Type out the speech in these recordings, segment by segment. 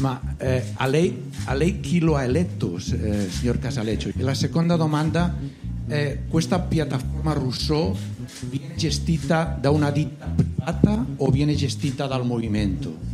Ma eh, a, lei, a, lei, chi lo ha eletto, eh, signor Casaleccio? E la seconda domanda è questa piattaforma Rousseau viene gestita da una ditta privata o viene gestita dal movimento?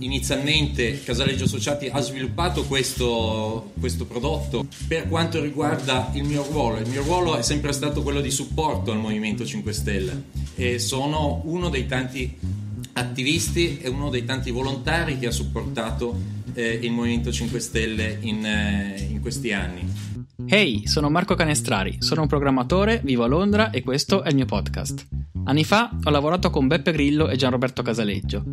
Inizialmente Casaleggio Associati ha sviluppato questo, questo prodotto. Per quanto riguarda il mio ruolo, il mio ruolo è sempre stato quello di supporto al Movimento 5 Stelle e sono uno dei tanti attivisti e uno dei tanti volontari che ha supportato eh, il Movimento 5 Stelle in, eh, in questi anni. Ehi, hey, sono Marco Canestrari, sono un programmatore, vivo a Londra e questo è il mio podcast. Anni fa ho lavorato con Beppe Grillo e Gianroberto Casaleggio.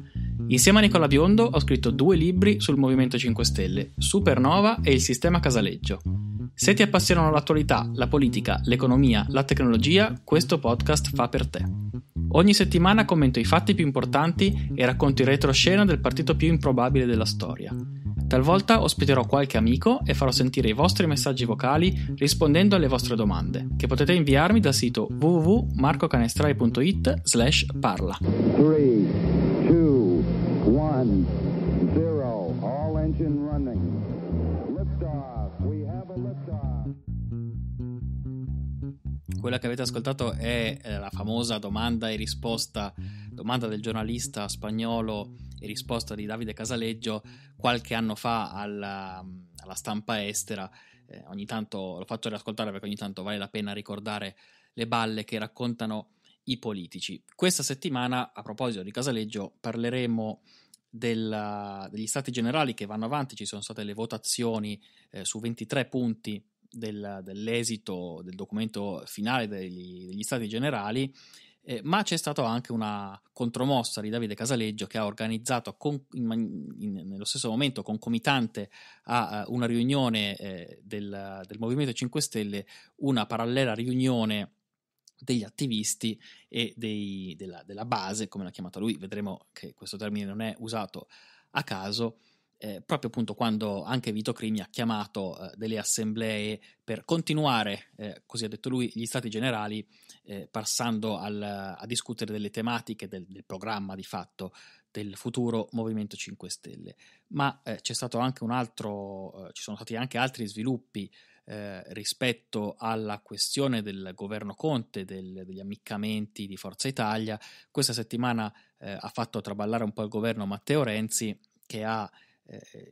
Insieme a Nicola Biondo ho scritto due libri sul Movimento 5 Stelle, Supernova e il sistema Casaleggio. Se ti appassionano l'attualità, la politica, l'economia, la tecnologia, questo podcast fa per te. Ogni settimana commento i fatti più importanti e racconto il retroscena del partito più improbabile della storia. Talvolta ospiterò qualche amico e farò sentire i vostri messaggi vocali rispondendo alle vostre domande, che potete inviarmi dal sito www.marcocanestrai.it slash parla. Quella che avete mm. ascoltato è eh, la famosa domanda e risposta, domanda del giornalista spagnolo e risposta di Davide Casaleggio qualche anno fa alla, alla stampa estera. Eh, ogni tanto lo faccio riascoltare perché ogni tanto vale la pena ricordare le balle che raccontano i politici. Questa settimana, a proposito di Casaleggio, parleremo della, degli stati generali che vanno avanti, ci sono state le votazioni eh, su 23 punti del, dell'esito del documento finale degli, degli Stati Generali, eh, ma c'è stata anche una contromossa di Davide Casaleggio che ha organizzato con, in, in, nello stesso momento concomitante a, a una riunione eh, del, del, Movimento 5 Stelle una parallela riunione degli attivisti e dei, della, della, base, come l'ha chiamata lui, vedremo che questo termine non è usato a caso, eh, proprio appunto quando anche Vito Crimi ha chiamato eh, delle assemblee per continuare, eh, così ha detto lui, gli stati generali, eh, passando al, a discutere delle tematiche del, del, programma di fatto del futuro Movimento 5 Stelle. Ma eh, c'è stato anche un altro, eh, ci sono stati anche altri sviluppi rispetto alla questione del governo Conte, del, degli ammiccamenti di Forza Italia. Questa settimana ha fatto traballare un po' il governo Matteo Renzi che ha eh,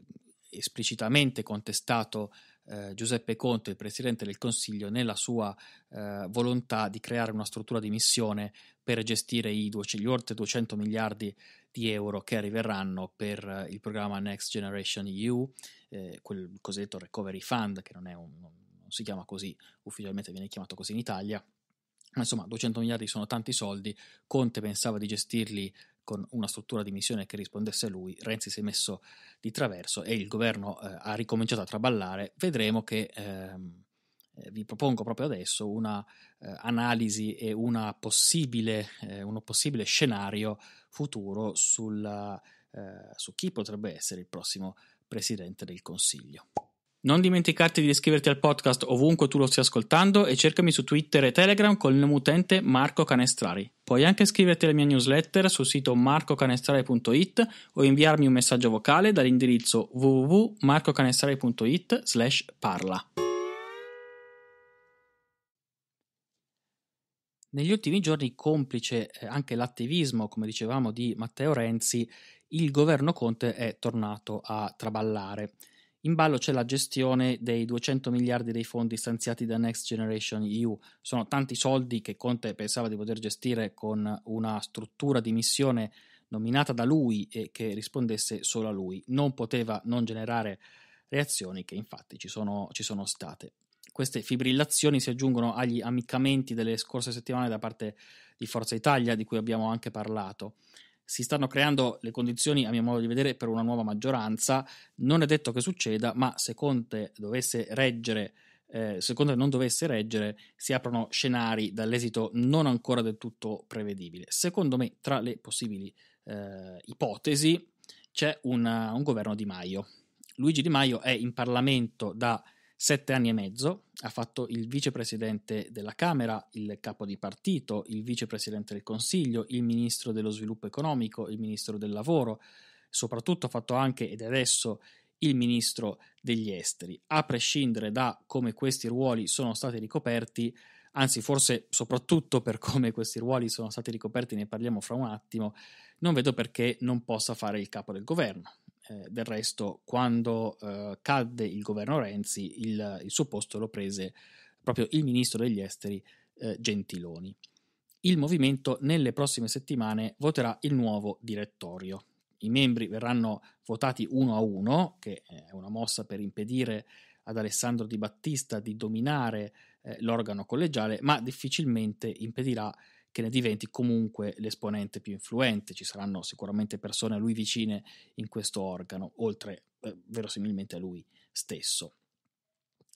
esplicitamente contestato eh, Giuseppe Conte, il Presidente del Consiglio, nella sua eh, volontà di creare una struttura di missione per gestire i due, gli oltre 200 miliardi di euro che arriveranno per eh, il programma Next Generation EU, eh, quel cosiddetto Recovery Fund, che non, un, non si chiama così, ufficialmente viene chiamato così in Italia, insomma 200 miliardi sono tanti soldi, Conte pensava di gestirli con una struttura di missione che rispondesse a lui, Renzi si è messo di traverso e il governo eh, ha ricominciato a traballare, vedremo che ehm, eh, vi propongo proprio adesso un'analisi eh, e una possibile, eh, uno possibile scenario futuro sulla, eh, su chi potrebbe essere il prossimo Presidente del Consiglio. Non dimenticarti di iscriverti al podcast ovunque tu lo stia ascoltando e cercami su Twitter e Telegram con il nome utente Marco Canestrari. Puoi anche iscriverti alla mia newsletter sul sito marcocanestrari.it o inviarmi un messaggio vocale dall'indirizzo www.marcocanestrari.it parla. Negli ultimi giorni, complice eh, anche l'attivismo, come dicevamo, di Matteo Renzi, il governo Conte è tornato a traballare. In ballo c'è la gestione dei 200 miliardi dei fondi stanziati da Next Generation EU. Sono tanti soldi che Conte pensava di poter gestire con una struttura di missione nominata da lui e che rispondesse solo a lui. Non poteva non generare reazioni che infatti ci sono, ci sono state. Queste fibrillazioni si aggiungono agli ammiccamenti delle scorse settimane da parte di Forza Italia, di cui abbiamo anche parlato si stanno creando le condizioni, a mio modo di vedere, per una nuova maggioranza. Non è detto che succeda, ma se Conte dovesse reggere, eh, se Conte non dovesse reggere, si aprono scenari dall'esito non ancora del tutto prevedibile. Secondo me, tra le possibili eh, ipotesi, c'è una, un governo di Maio. Luigi Di Maio è in Parlamento da sette anni e mezzo, ha fatto il vicepresidente della Camera, il capo di partito, il vicepresidente del Consiglio, il ministro dello sviluppo economico, il ministro del lavoro, soprattutto ha fatto anche ed adesso il ministro degli esteri, a prescindere da come questi ruoli sono stati ricoperti, anzi forse soprattutto per come questi ruoli sono stati ricoperti, ne parliamo fra un attimo, non vedo perché non possa fare il capo del governo eh, del resto quando eh, cadde il governo Renzi il, il, suo posto lo prese proprio il ministro degli esteri eh, Gentiloni. Il movimento nelle prossime settimane voterà il nuovo direttorio. I membri verranno votati uno a uno, che eh, è una mossa per impedire ad Alessandro Di Battista di dominare eh, l'organo collegiale, ma difficilmente impedirà eh, che ne diventi comunque l'esponente più influente. Ci saranno sicuramente persone a lui vicine in questo organo, oltre eh, verosimilmente a lui stesso.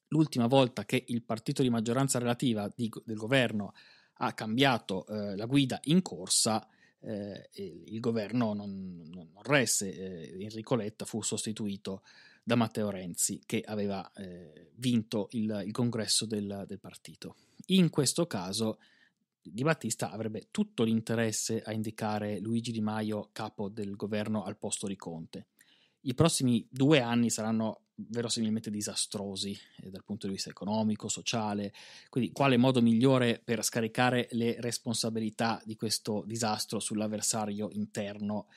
L'ultima volta che il partito di maggioranza relativa di, del governo ha cambiato eh, la guida in corsa, eh, il governo non, non, non resse. Eh, Enrico Letta fu sostituito da Matteo Renzi, che aveva eh, vinto il, il congresso del, del partito. In questo caso di Battista avrebbe tutto l'interesse a indicare Luigi Di Maio capo del governo al posto di Conte. I prossimi due anni saranno verosimilmente disastrosi eh, dal punto di vista economico, sociale, quindi quale modo migliore per scaricare le responsabilità di questo disastro sull'avversario interno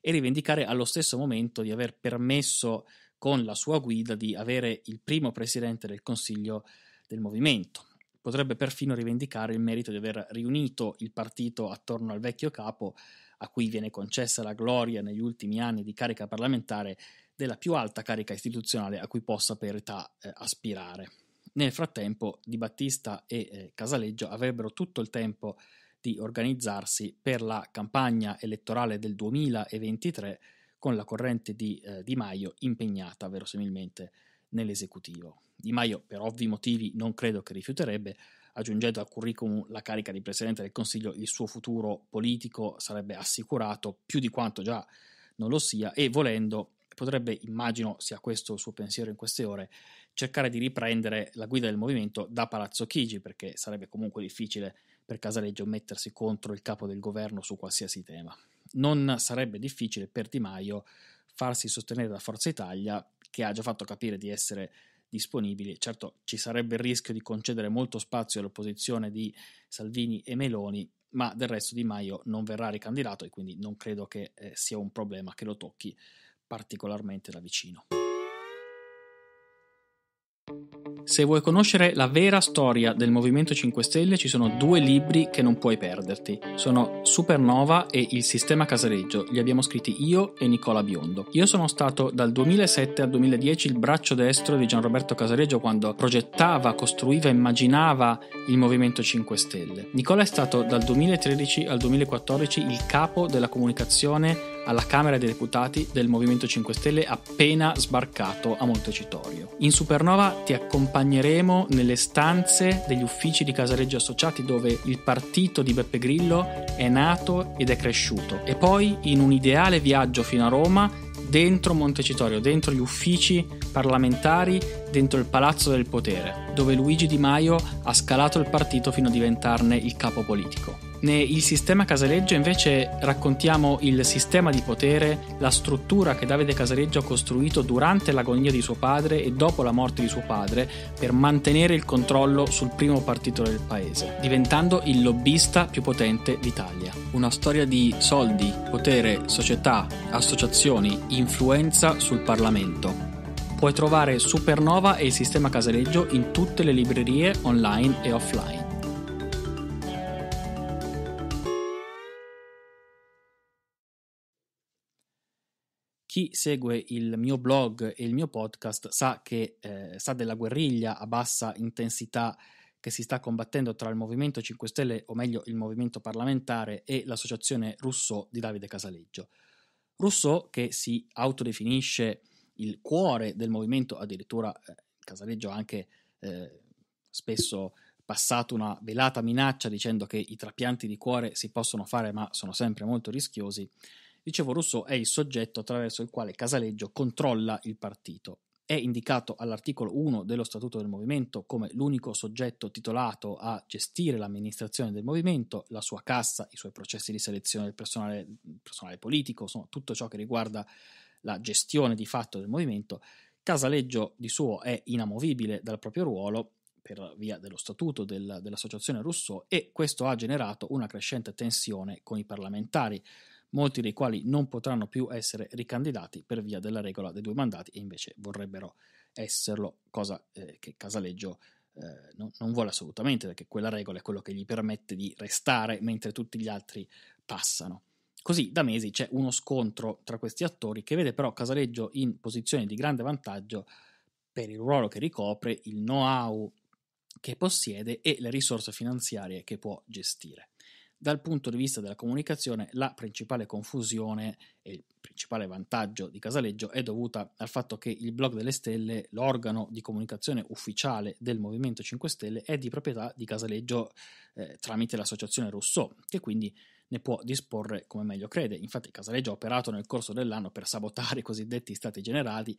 e rivendicare allo stesso momento di aver permesso con la sua guida di avere il primo presidente del Consiglio del movimento potrebbe perfino rivendicare il merito di aver riunito il partito attorno al vecchio capo, a cui viene concessa la gloria negli ultimi anni di carica parlamentare della più alta carica istituzionale a cui possa per età eh, aspirare. Nel frattempo Di Battista e eh, Casaleggio avrebbero tutto il tempo di organizzarsi per la campagna elettorale del 2023 con la corrente di eh, Di Maio impegnata verosimilmente nell'esecutivo. Di Maio, per ovvi motivi, non credo che rifiuterebbe, aggiungendo al curriculum la carica di Presidente del Consiglio, il suo futuro politico sarebbe assicurato più di quanto già non lo sia e volendo potrebbe, immagino sia questo il suo pensiero in queste ore, cercare di riprendere la guida del movimento da Palazzo Chigi, perché sarebbe comunque difficile per Casaleggio mettersi contro il capo del governo su qualsiasi tema. Non sarebbe difficile per Di Maio farsi sostenere da Forza Italia, che ha già fatto capire di essere disponibili. Certo ci sarebbe il rischio di concedere molto spazio all'opposizione di Salvini e Meloni, ma del resto Di Maio non verrà ricandidato e quindi non credo che eh, sia un problema che lo tocchi particolarmente da vicino. Se vuoi conoscere la vera storia del Movimento 5 Stelle ci sono due libri che non puoi perderti. Sono Supernova e Il sistema casareggio. Li abbiamo scritti io e Nicola Biondo. Io sono stato dal 2007 al 2010 il braccio destro di Gianroberto Casareggio quando progettava, costruiva, immaginava il Movimento 5 Stelle. Nicola è stato dal 2013 al 2014 il capo della comunicazione alla Camera dei Deputati del Movimento 5 Stelle appena sbarcato a Montecitorio. In Supernova ti accompagneremo nelle stanze degli uffici di Casaleggio Associati dove il partito di Beppe Grillo è nato ed è cresciuto e poi in un ideale viaggio fino a Roma dentro Montecitorio, dentro gli uffici parlamentari, dentro il Palazzo del Potere, dove Luigi Di Maio ha scalato il partito fino a diventarne il capo politico. Né il sistema Casaleggio invece raccontiamo il sistema di potere, la struttura che Davide Casaleggio ha costruito durante l'agonia di suo padre e dopo la morte di suo padre per mantenere il controllo sul primo partito del paese, diventando il lobbista più potente d'Italia. Una storia di soldi, potere, società, associazioni, influenza sul Parlamento. Puoi trovare Supernova e il sistema Casaleggio in tutte le librerie online e offline. chi segue il mio blog e il mio podcast sa che eh, sa della guerriglia a bassa intensità che si sta combattendo tra il Movimento 5 Stelle, o meglio il Movimento parlamentare e l'associazione Rousseau di Davide Casaleggio. Rousseau, che si autodefinisce il cuore del movimento, addirittura eh, Casaleggio ha anche eh, spesso passato una velata minaccia dicendo che i trapianti di cuore si possono fare ma sono sempre molto rischiosi, Dicevo, Rousseau è il soggetto attraverso il quale Casaleggio controlla il partito. È indicato all'articolo 1 dello Statuto del Movimento come l'unico soggetto titolato a gestire l'amministrazione del movimento, la sua cassa, i suoi processi di selezione del personale, personale politico, insomma tutto ciò che riguarda la gestione di fatto del movimento. Casaleggio di suo è inamovibile dal proprio ruolo per via dello statuto del, dell'associazione Rousseau e questo ha generato una crescente tensione con i parlamentari molti dei quali non potranno più essere ricandidati per via della regola dei due mandati e invece vorrebbero esserlo, cosa eh, che Casaleggio eh, no, non vuole assolutamente, perché quella regola è quello che gli permette di restare mentre tutti gli altri passano. Così da mesi c'è uno scontro tra questi attori che vede però Casaleggio in posizione di grande vantaggio per il ruolo che ricopre, il know-how che possiede e le risorse finanziarie che può gestire. Dal punto di vista della comunicazione, la principale confusione e il principale vantaggio di Casaleggio è dovuta al fatto che il Blog delle Stelle, l'organo di comunicazione ufficiale del Movimento 5 Stelle, è di proprietà di Casaleggio eh, tramite l'associazione Rousseau, che quindi ne può disporre come meglio crede. Infatti Casaleggio ha operato nel corso dell'anno per sabotare i cosiddetti stati generali,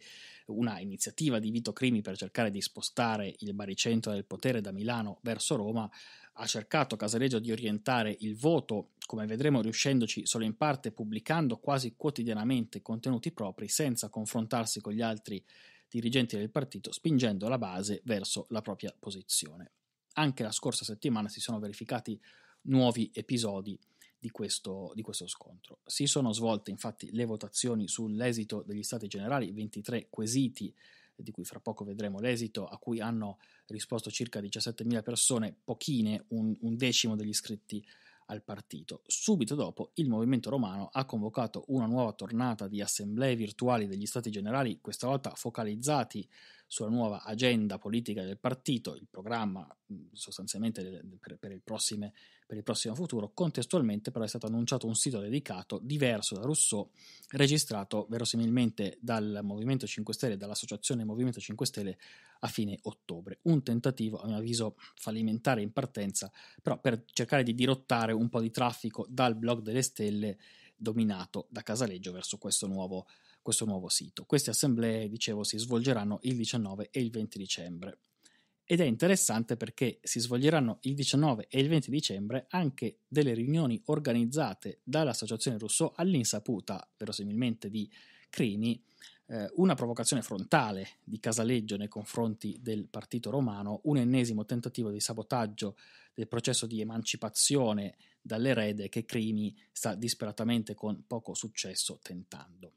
una iniziativa di Vito Crimi per cercare di spostare il baricentro del potere da Milano verso Roma, ha cercato Casaleggio di orientare il voto, come vedremo riuscendoci solo in parte pubblicando quasi quotidianamente contenuti propri senza confrontarsi con gli altri dirigenti del partito, spingendo la base verso la propria posizione. Anche la scorsa settimana si sono verificati nuovi episodi di questo, di questo scontro. Si sono svolte infatti le votazioni sull'esito degli Stati Generali, 23 quesiti di cui fra poco vedremo l'esito, a cui hanno risposto circa 17.000 persone, pochine, un, un, decimo degli iscritti al partito. Subito dopo il movimento romano ha convocato una nuova tornata di assemblee virtuali degli stati generali, questa volta focalizzati sulla nuova agenda politica del partito, il programma sostanzialmente per, per, il, prossime, per il prossimo futuro, contestualmente però è stato annunciato un sito dedicato diverso da Rousseau, registrato verosimilmente dal Movimento 5 Stelle e dall'Associazione Movimento 5 Stelle a fine ottobre. Un tentativo, a mio avviso, fallimentare in partenza, però per cercare di dirottare un po' di traffico dal blog delle stelle dominato da Casaleggio verso questo nuovo questo nuovo sito. Queste assemblee, dicevo, si svolgeranno il 19 e il 20 dicembre. Ed è interessante perché si svolgeranno il 19 e il 20 dicembre anche delle riunioni organizzate dall'associazione Rousseau all'insaputa, verosimilmente, di Crimi, eh, una provocazione frontale di Casaleggio nei confronti del partito romano, un ennesimo tentativo di sabotaggio del processo di emancipazione dall'erede che Crimi sta disperatamente con poco successo tentando.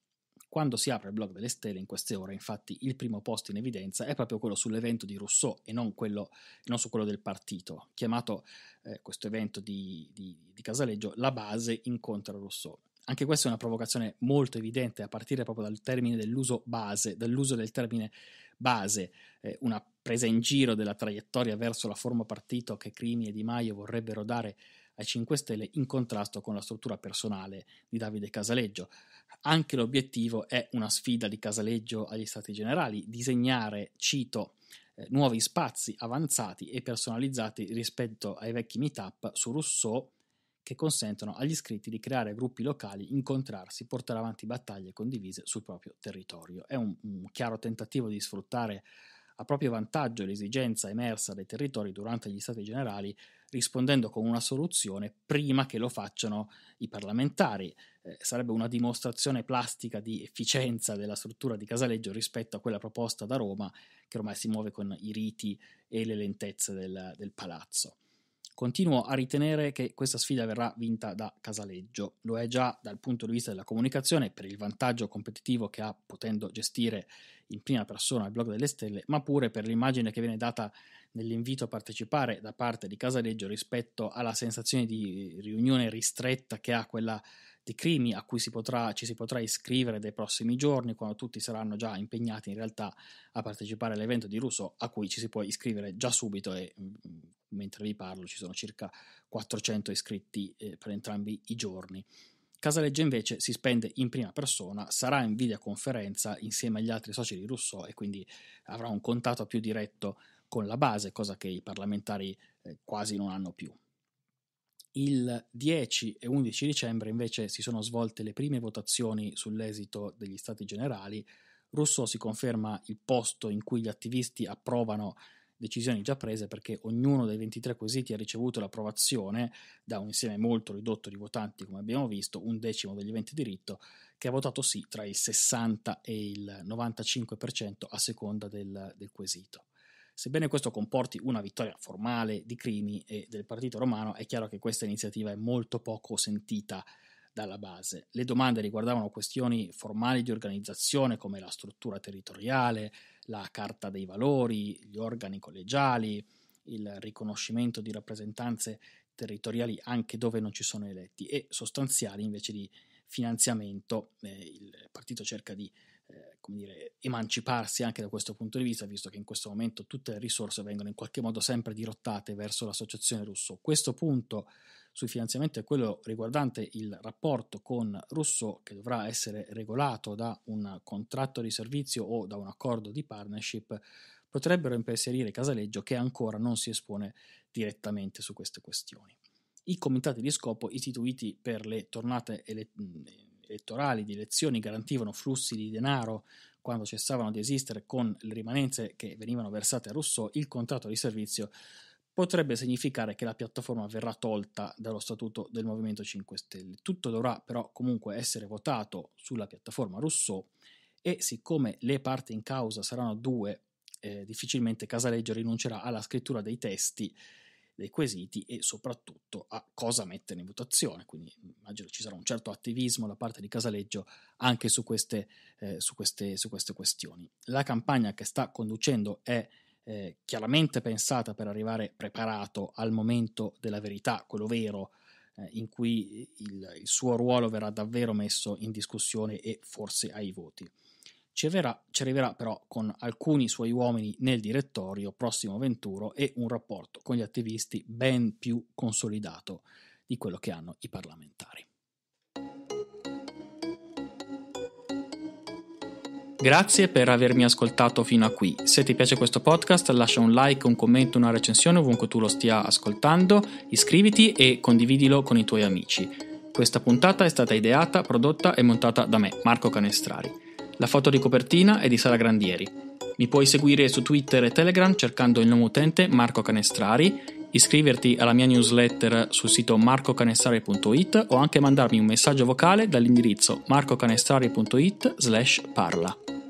Quando si apre il blog delle stelle in queste ore, infatti, il primo posto in evidenza è proprio quello sull'evento di Rousseau e non, quello, non su quello del partito, chiamato eh, questo evento di, di, di Casaleggio La base incontra Rousseau. Anche questa è una provocazione molto evidente a partire proprio dal termine dell'uso base, dall'uso del termine base, eh, una presa in giro della traiettoria verso la forma partito che Crimi e Di Maio vorrebbero dare ai 5 Stelle in contrasto con la struttura personale di Davide Casaleggio. Anche l'obiettivo è una sfida di Casaleggio agli Stati Generali, disegnare, cito, eh, nuovi spazi avanzati e personalizzati rispetto ai vecchi meetup su Rousseau che consentono agli iscritti di creare gruppi locali, incontrarsi, portare avanti battaglie condivise sul proprio territorio. È un, un chiaro tentativo di sfruttare a proprio vantaggio l'esigenza emersa dai territori durante gli stati generali rispondendo con una soluzione prima che lo facciano i parlamentari. Eh, sarebbe una dimostrazione plastica di efficienza della struttura di Casaleggio rispetto a quella proposta da Roma, che ormai si muove con i riti e le lentezze del, del palazzo. Continuo a ritenere che questa sfida verrà vinta da Casaleggio. Lo è già dal punto di vista della comunicazione per il vantaggio competitivo che ha potendo gestire in prima persona il blog delle stelle, ma pure per l'immagine che viene data nell'invito a partecipare da parte di Casaleggio rispetto alla sensazione di riunione ristretta che ha quella di crimi a cui si potrà, ci si potrà iscrivere dai prossimi giorni, quando tutti saranno già impegnati in realtà a partecipare all'evento di Russo, a cui ci si può iscrivere già subito e mm, mentre vi parlo ci sono circa 400 iscritti eh, per entrambi i giorni. Casaleggio invece si spende in prima persona, sarà in videoconferenza insieme agli altri soci di Rousseau e quindi avrà un contatto più diretto con la base, cosa che i parlamentari eh, quasi non hanno più. Il 10 e 11 dicembre invece si sono svolte le prime votazioni sull'esito degli Stati Generali. Rousseau si conferma il posto in cui gli attivisti approvano decisioni già prese perché ognuno dei 23 quesiti ha ricevuto l'approvazione da un insieme molto ridotto di votanti, come abbiamo visto, un decimo degli eventi diritto, che ha votato sì tra il 60 e il 95% a seconda del, del quesito. Sebbene questo comporti una vittoria formale di Crimi e del partito romano, è chiaro che questa iniziativa è molto poco sentita dalla base. Le domande riguardavano questioni formali di organizzazione come la struttura territoriale, la carta dei valori, gli organi collegiali, il riconoscimento di rappresentanze territoriali anche dove non ci sono eletti e sostanziali invece di finanziamento. Eh, il partito cerca di eh, come dire, emanciparsi anche da questo punto di vista, visto che in questo momento tutte le risorse vengono in qualche modo sempre dirottate verso l'associazione russo. Questo punto sui finanziamenti è quello riguardante il rapporto con Russo che dovrà essere regolato da un contratto di servizio o da un accordo di partnership potrebbero impensierire Casaleggio che ancora non si espone direttamente su queste questioni. I comitati di scopo istituiti per le tornate elettorali elettorali, di elezioni garantivano flussi di denaro quando cessavano di esistere con le rimanenze che venivano versate a Rousseau, il contratto di servizio potrebbe significare che la piattaforma verrà tolta dallo statuto del Movimento 5 Stelle. Tutto dovrà però comunque essere votato sulla piattaforma Rousseau e siccome le parti in causa saranno due, eh, difficilmente Casaleggio rinuncerà alla scrittura dei testi dei quesiti e soprattutto a cosa mettere in votazione. Quindi immagino ci sarà un certo attivismo da parte di Casaleggio anche su queste, eh, su queste, su queste questioni. La campagna che sta conducendo è eh, chiaramente pensata per arrivare preparato al momento della verità, quello vero, eh, in cui il, il suo ruolo verrà davvero messo in discussione e forse ai voti. Ci arriverà, ci arriverà però con alcuni suoi uomini nel direttorio prossimo Venturo e un rapporto con gli attivisti ben più consolidato di quello che hanno i parlamentari. Grazie per avermi ascoltato fino a qui. Se ti piace questo podcast lascia un like, un commento, una recensione ovunque tu lo stia ascoltando, iscriviti e condividilo con i tuoi amici. Questa puntata è stata ideata, prodotta e montata da me, Marco Canestrari. La foto di copertina è di Sara Grandieri. Mi puoi seguire su Twitter e Telegram cercando il nome utente Marco Canestrari iscriverti alla mia newsletter sul sito marcocanestrari.it o anche mandarmi un messaggio vocale dall'indirizzo marcocanestrari.it slash parla.